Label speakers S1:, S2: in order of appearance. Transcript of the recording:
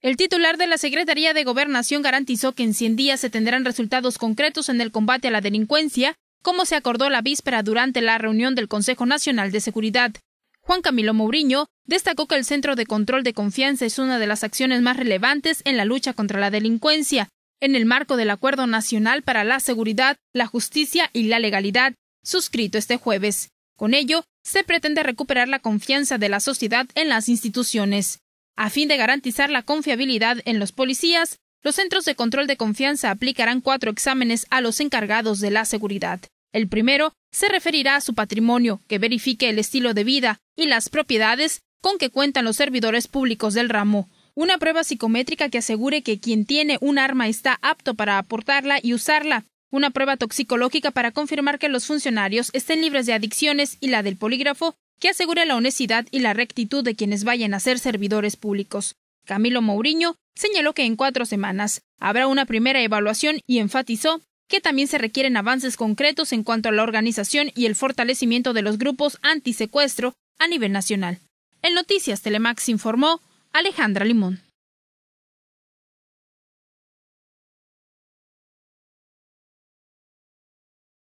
S1: El titular de la Secretaría de Gobernación garantizó que en 100 días se tendrán resultados concretos en el combate a la delincuencia, como se acordó la víspera durante la reunión del Consejo Nacional de Seguridad. Juan Camilo Mourinho destacó que el Centro de Control de Confianza es una de las acciones más relevantes en la lucha contra la delincuencia, en el marco del Acuerdo Nacional para la Seguridad, la Justicia y la Legalidad, suscrito este jueves. Con ello, se pretende recuperar la confianza de la sociedad en las instituciones. A fin de garantizar la confiabilidad en los policías, los centros de control de confianza aplicarán cuatro exámenes a los encargados de la seguridad. El primero se referirá a su patrimonio, que verifique el estilo de vida y las propiedades con que cuentan los servidores públicos del ramo. Una prueba psicométrica que asegure que quien tiene un arma está apto para aportarla y usarla. Una prueba toxicológica para confirmar que los funcionarios estén libres de adicciones y la del polígrafo que asegure la honestidad y la rectitud de quienes vayan a ser servidores públicos. Camilo Mourinho señaló que en cuatro semanas habrá una primera evaluación y enfatizó que también se requieren avances concretos en cuanto a la organización y el fortalecimiento de los grupos antisecuestro a nivel nacional. En Noticias Telemax informó Alejandra Limón.